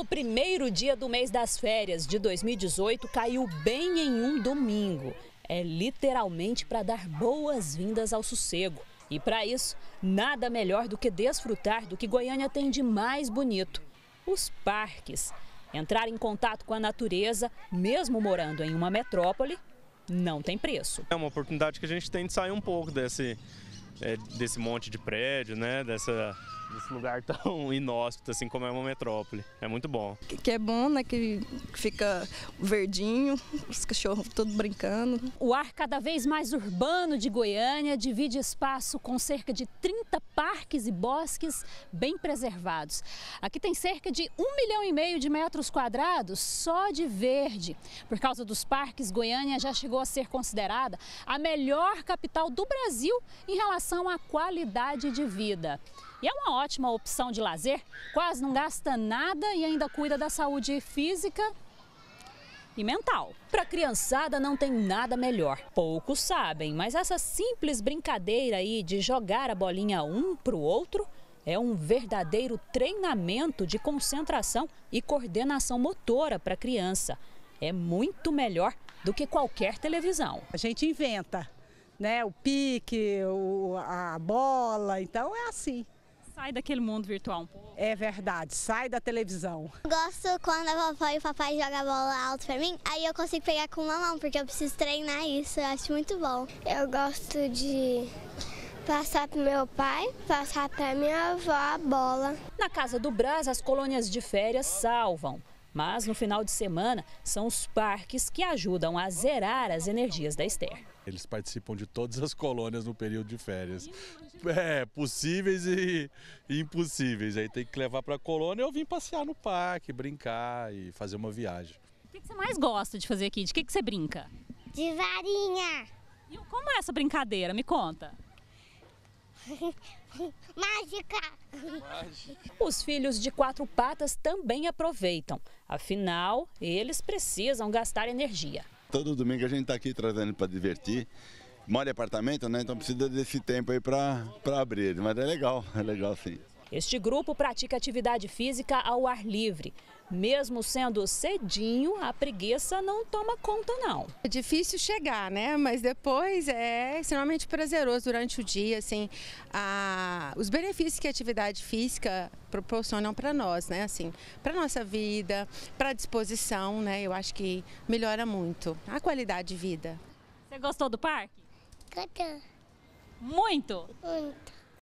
o primeiro dia do mês das férias de 2018 caiu bem em um domingo, é literalmente para dar boas-vindas ao sossego. E para isso, nada melhor do que desfrutar do que Goiânia tem de mais bonito: os parques. Entrar em contato com a natureza, mesmo morando em uma metrópole, não tem preço. É uma oportunidade que a gente tem de sair um pouco desse, é, desse monte de prédio, né? Dessa desse lugar tão inóspito assim como é uma metrópole. É muito bom. Que, que é bom, né? Que fica verdinho, os cachorros todos brincando. O ar cada vez mais urbano de Goiânia divide espaço com cerca de 30 parques e bosques bem preservados. Aqui tem cerca de um milhão e meio de metros quadrados só de verde. Por causa dos parques, Goiânia já chegou a ser considerada a melhor capital do Brasil em relação à qualidade de vida. E é uma ótima opção de lazer, quase não gasta nada e ainda cuida da saúde física e mental. Para criançada não tem nada melhor. Poucos sabem, mas essa simples brincadeira aí de jogar a bolinha um para o outro é um verdadeiro treinamento de concentração e coordenação motora para a criança. É muito melhor do que qualquer televisão. A gente inventa, né? O pique, o, a bola, então é assim sai daquele mundo virtual um pouco. É verdade, sai da televisão. Gosto quando a vovó e o papai jogam a bola alto pra mim, aí eu consigo pegar com uma mão, porque eu preciso treinar isso, eu acho muito bom. Eu gosto de passar para meu pai, passar para minha avó a bola. Na casa do Brás, as colônias de férias salvam. Mas no final de semana, são os parques que ajudam a zerar as energias da Esther. Eles participam de todas as colônias no período de férias. É, possíveis e impossíveis. Aí tem que levar para a colônia ou vir passear no parque, brincar e fazer uma viagem. O que você mais gosta de fazer aqui? De que você brinca? De varinha. E como é essa brincadeira? Me conta. Mágica! Os filhos de quatro patas também aproveitam. Afinal, eles precisam gastar energia. Todo domingo a gente está aqui trazendo para divertir. Mora em apartamento, né? Então precisa desse tempo aí para abrir. Mas é legal, é legal sim. Este grupo pratica atividade física ao ar livre. Mesmo sendo cedinho, a preguiça não toma conta, não. É difícil chegar, né? Mas depois é extremamente prazeroso durante o dia, assim, a... os benefícios que a atividade física proporcionam para nós, né? Assim, para nossa vida, para a disposição, né? Eu acho que melhora muito a qualidade de vida. Você gostou do parque? Muito? Muito.